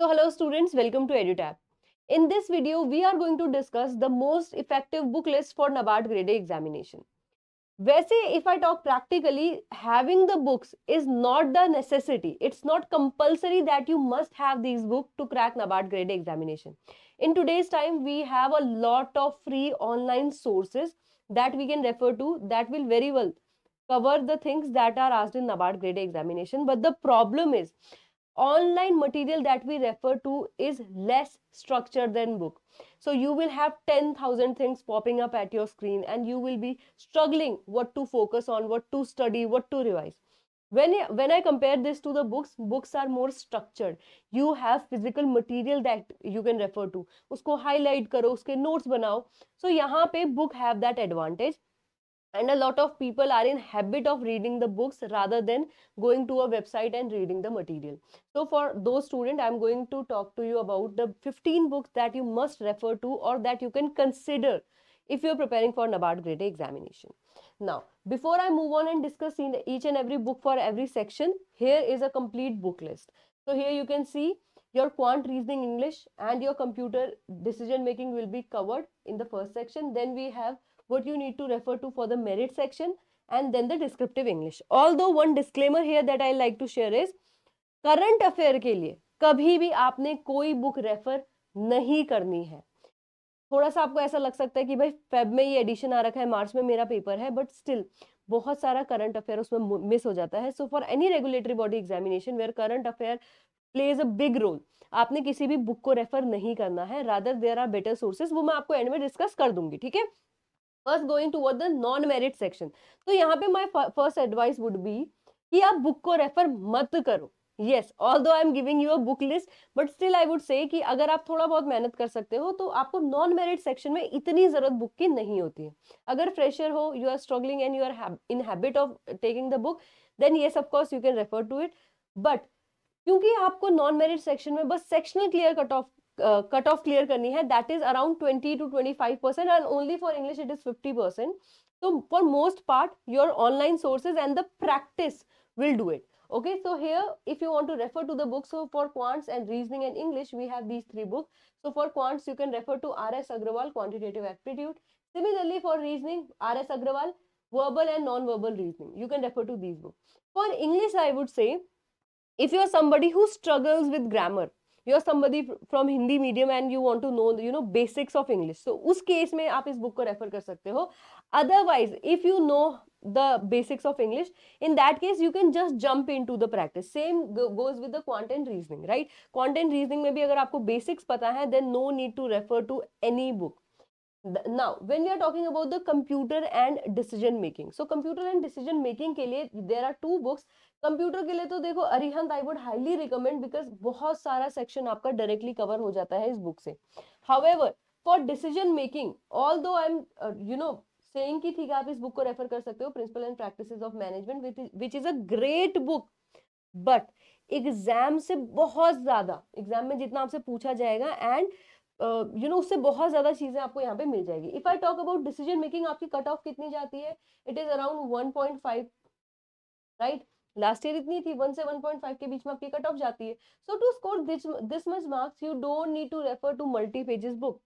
So hello students, welcome to EduTab. In this video, we are going to discuss the most effective book list for NABARD grade A examination. वैसे if I talk practically, having the books is not the necessity. It's not compulsory that you must have these books to crack NABARD grade A examination. In today's time, we have a lot of free online sources that we can refer to that will very well cover the things that are asked in NABARD grade A examination. But the problem is online material that we refer to is less structured than book so you will have 10000 things popping up at your screen and you will be struggling what to focus on what to study what to revise when I, when i compare this to the books books are more structured you have physical material that you can refer to usko highlight karo uske notes banao so yahan pe book have that advantage and a lot of people are in habit of reading the books rather than going to a website and reading the material so for those students i'm going to talk to you about the 15 books that you must refer to or that you can consider if you're preparing for NABARD grade examination. Now, before I move on and discuss in each and every book for every section, here is a complete book list. So here you can see your quant reasoning English and your computer decision making will be covered in the first section. Then we have what you need to refer to for the merit section and then the descriptive English. Although one disclaimer here that I like to share is current affair के लिए कभी भी आपने कोई book refer नहीं करनी है थोड़ा सा आपको ऐसा लग सकता है कि भाई फेब में ये एडिशन आ रखा है मार्च में मेरा पेपर है बट स्टिल बहुत सारा करंट अफेयर उसमें मिस हो जाता है so for any regulatory body examination where current affair plays a big role आपने किसी भी बुक को रेफर नहीं करना है rather there are better sources वो मैं आपको एंड में डिस्कस कर दूंगी ठीक है first going toward the non merit section तो यहाँ पे my first advice would be कि आप बुक को रेफर मत करो येस ऑल दो I am giving you a book list but still I would say कि अगर आप थोड़ा बहुत मेहनत कर सकते हो तो आपको नॉन मेरिट सेक्शन में इतनी ज़रूरत बुक की नहीं होती है अगर फ्रेशर हो you are struggling and you are in habit of taking the book then yes of course you can refer to it but क्योंकि आपको नॉन मेरिट सेक्शन में बस sectional clear cut off cut off clear करनी है that is around twenty two twenty five percent and only for English it is fifty percent तो for most part your online sources and the practice will do it okay so here if you want to refer to the books for quants and reasoning and English we have these three book so for quants you can refer to R S Agarwal quantitative aptitude similarly for reasoning R S Agarwal verbal and non verbal reasoning you can refer to these book for english i would say if you are somebody who struggles with grammar you are somebody from Hindi medium and you want to know you know basics of English तो उस case में आप इस book को refer कर सकते हो otherwise if you know the basics of English in that case you can just jump in to the practice same goes with the quant and reasoning right quant and reasoning में भी अगर आपको बेसिक्स पता है then no need to refer to any book now when you are talking about the computer and decision making so computer and decision making के लिए there are two books computer के लिए तो देखो Arihant I would highly recommend because बहुत सारा section आपका directly cover हो जाता है इस बुक से however for decision making all दो आई एम यू नो से ठीक है आप इस बुक को रेफर कर सकते हो principle and practice of management which is a great book but exam से बहुत ज्यादा एग्जाम में जितना आपसे पूछा जाएगा एंड यू नो उससे बहुत ज़्यादा चीज़ें आपको यहाँ पे मिल जाएगी if I talk about decision making आपकी कट ऑफ कितनी जाती है it is around one point five right last year इतनी थी वन से वन पॉइंट फाइव के बीच में आपकी कट ऑफ जाती है so to score this much marks you don't need to refer to multi pages book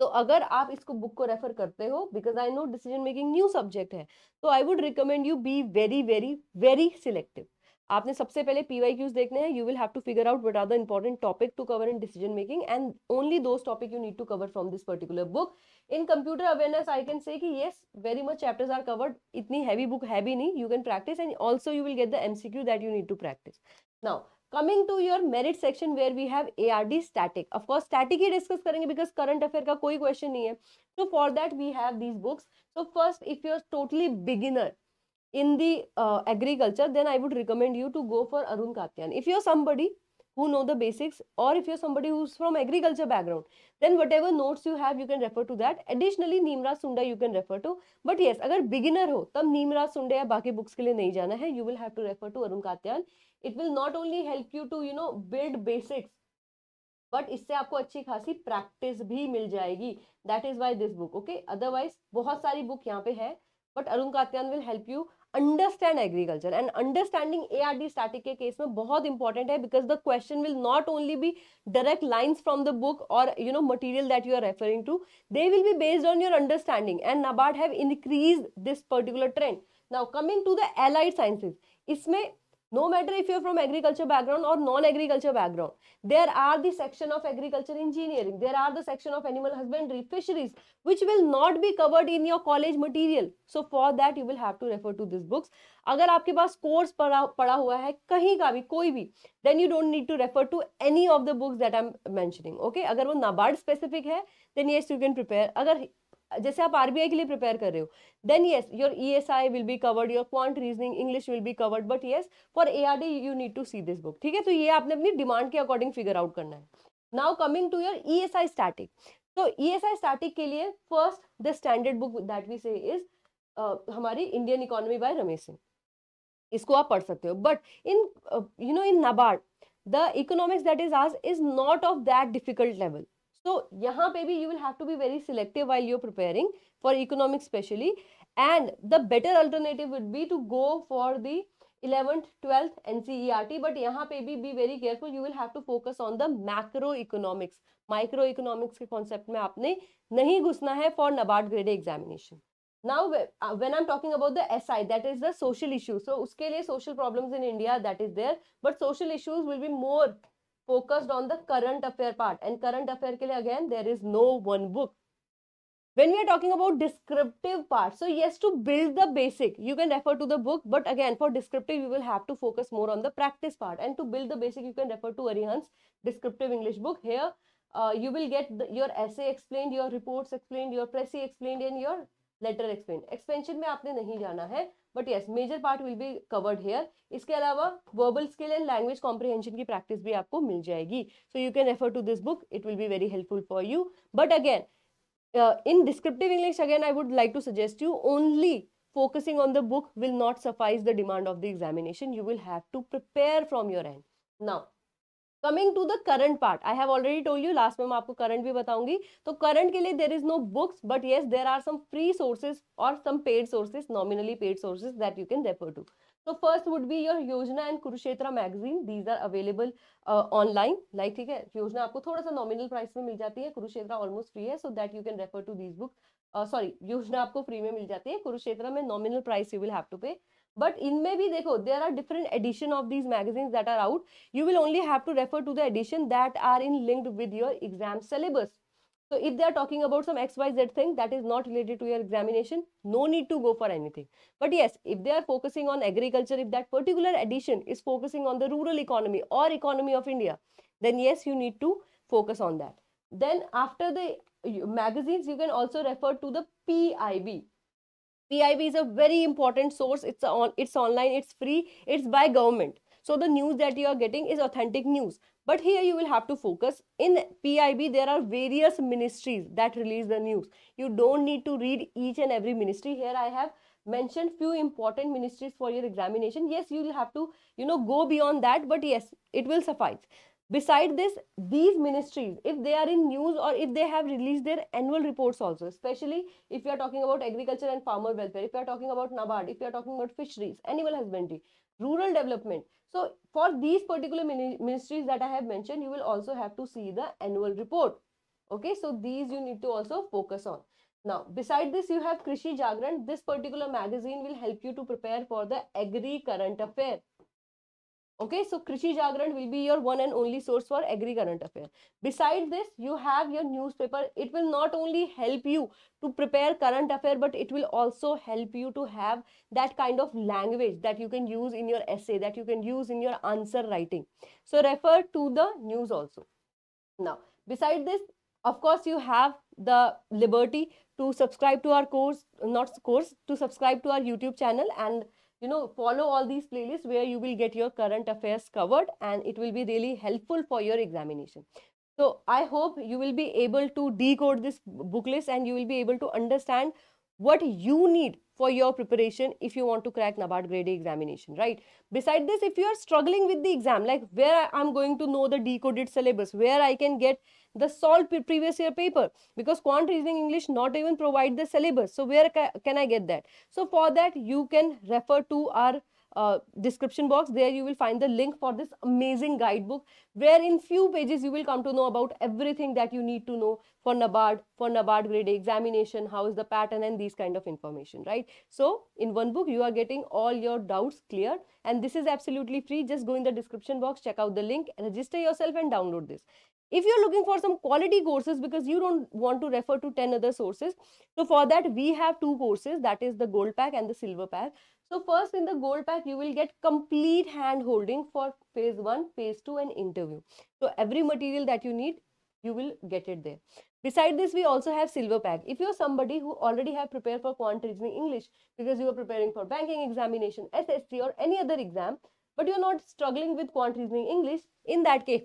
तो अगर आप इसको बुक को रेफर करते हो because I know decision making new subject है तो I would recommend you be very very very selective आपने सबसे पहले पी वाई क्यूज देखने हैं you will have to figure out what are the important topic to cover in decision making and only those topic you need to cover from this particular book in computer awareness I can say कि yes very much chapters are covered इतनी heavy book है भी नहीं you can practice and also you will get the MCQ that you need to practice now coming to your merit section where we have A R D static of course static ही discuss करेंगे because current affair का कोई question नहीं है so for that we have these books so first if you are totally beginner in the uh, agriculture then i would recommend you to go for arun katyan if you are somebody who know the basics or if you are somebody who's from agriculture background then whatever notes you have you can refer to that additionally neemra sunda you can refer to but yes agar beginner ho tab neemra sunda ya baki books ke liye nahi jana hai you will have to refer to arun katyan it will not only help you to you know build basics but इससे आपको अच्छी खासी practice भी मिल जाएगी that is why this book okay otherwise बहुत सारी book यहाँ पे है but Arun Katyayan will help you understand agriculture and understanding A R D static के केस में बहुत इंपॉर्टेंट है because the question will not only be direct lines from the book और you know material that you are referring to they will be based on your understanding and NABARD have increase this particular trend now coming to the allied sciences इसमें no matter if you from agriculture background और non agriculture background there are the section of agriculture engineering there are the section of animal husbandry fisheries which will not be covered in your college material so for that you will have to refer to this books अगर आपके पास course पड़ा पढ़ा हुआ है कहीं का भी कोई भी then you don't need to refer to any of the books that I am mentioning okay अगर वो नाबार्ड स्पेसिफिक है देन यू कैन प्रिपेयर अगर जैसे आप आरबीआई के लिए प्रिपेयर कर रहे हो then yes your E S I will be covered your quant reasoning English will be covered but yes for A R D you need to see this book ठीक है तो ये आपने अपनी डिमांड के अकॉर्डिंग फिगर आउट करना है now coming to your E S I static तो ई एस आई स्टैटिक के लिए first the standard book that we say is हमारी Indian economy by Ramesh Singh इसको आप पढ़ सकते हो but in you know in NABARD the economics that is आज is not of that difficult level तो यहाँ पे भी you will have to be very selective while you're preparing for economics specially and the better alternative would be to go for the eleventh twelfth N C E R T but यहाँ पे भी be very careful you will have to focus on the macro economics micro economics के concept में आपने नहीं घुसना है for NABARD grade examination now when I am talking about the S I that is the social issue so उसके लिए social problem in India that is there but social issues will be more focused on the current affair part and current affair ke liye again there is no one book when we are talking about descriptive part so yes to build the basic you can refer to the book but again for descriptive you will have to focus more on the practice part and to build the basic you can refer to arihan's descriptive english book here uh, you will get the, your essay explained your reports explained your pressy explained and your letter explained expansion mein aapne nahi jana hai but yes major part will be covered here इसके अलावा verbal skill and language comprehension की practice भी आपको मिल जाएगी so you can refer to this book it will be very helpful for you but again in descriptive English again I would like to suggest you only focusing on the book will not suffice the demand of the examination you will have to prepare from your and now coming to the current part I have already told you last में मैं आपको current भी बताऊंगी तो current के लिए there is no books but yes there are some free sources और some paid sources nominally paid sources that you can refer to तो first would be your Yojana and Kurukshetra magazine these are available online like ठीक है योजना आपको थोड़ा सा nominal price में मिल जाती है कुरुक्षेत्र ऑलमोस्ट फ्री है so that you can refer to these book sorry Yojana आपको फ्री में मिल जाती है कुरुक्षेत्र में nominal price you will have to pay but इनमें भी देखो there are different edition of these magazines that are out you will only have to refer to the edition that are in linked with your exam syllabus so if they are talking about some xyz thing that is not related to your examination no need to go for anything but yes if they are focusing on agriculture if that particular edition is focusing on the rural economy or economy of india then yes you need to focus on that then after the magazines you can also refer to the pib PIB is a very important source. It's on, it's online, it's free, it's by government. So the news that you are getting is authentic news. But here you will have to focus. In PIB, there are various ministries that release the news. You don't need to read each and every ministry. Here I have mentioned few important ministries for your examination. Yes, you will have to, you know, go beyond that. But yes, it will suffice beside this these ministries if they are in news or if they have released their annual reports also especially if you are talking about agriculture and farmer welfare if you are talking about nabard if you are talking about fisheries animal husbandry rural development so for these particular ministries that i have mentioned you will also have to see the annual report okay so these you need to also focus on now beside this you have krishi jagran this particular magazine will help you to prepare for the agri current affair Okay, so Krishi Jagran will be your one and only source for agri current affair. Besides this, you have your newspaper. It will not only help you to prepare current affair, but it will also help you to have that kind of language that you can use in your essay, that you can use in your answer writing. So refer to the news also. Now, beside this, of course, you have the liberty to subscribe to our course, not course, to subscribe to our YouTube channel and you know follow all these playlists where you will get your current affairs covered and it will be really helpful for your examination so i hope you will be able to decode this book list and you will be able to understand what you need for your preparation if you want to crack NABARD grade A examination, right? Beside this, if you are struggling with the exam, like where I'm going to know the decoded syllabus, where I can get the solved previous year paper because quant reasoning English not even provide the syllabus. So where ca can I get that? So for that you can refer to our uh, description box there you will find the link for this amazing guidebook where in few pages you will come to know about everything that you need to know for NABARD, for NABARD grade examination, how is the pattern and these kind of information, right? So in one book you are getting all your doubts cleared and this is absolutely free. Just go in the description box, check out the link, register yourself and download this. If you're looking for some quality courses because you don't want to refer to 10 other sources, so for that we have two courses that is the gold pack and the silver pack. So first in the gold pack, you will get complete hand holding for phase one, phase two and interview. So every material that you need, you will get it there. Beside this, we also have silver pack. If you're somebody who already have prepared for quant reasoning English because you are preparing for banking examination, SSC or any other exam, but you're not struggling with quant reasoning English, in that case,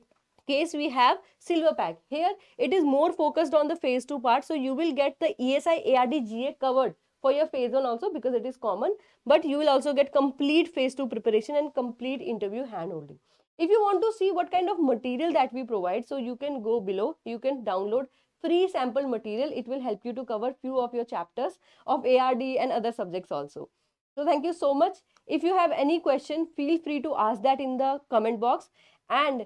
case we have silver pack. Here it is more focused on the phase 2 part. So you will get the ESI ARD GA covered for your phase 1 also because it is common. But you will also get complete phase 2 preparation and complete interview hand holding. If you want to see what kind of material that we provide, so you can go below, you can download free sample material. It will help you to cover few of your chapters of ARD and other subjects also. So thank you so much. If you have any question, feel free to ask that in the comment box. And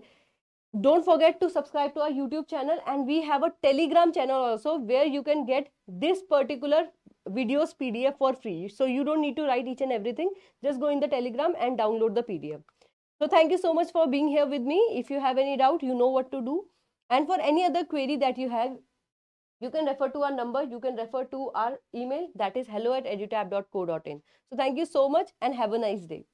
don't forget to subscribe to our youtube channel and we have a telegram channel also where you can get this particular videos pdf for free so you don't need to write each and everything just go in the telegram and download the pdf so thank you so much for being here with me if you have any doubt you know what to do and for any other query that you have you can refer to our number you can refer to our email that is hello at edutab.co.in so thank you so much and have a nice day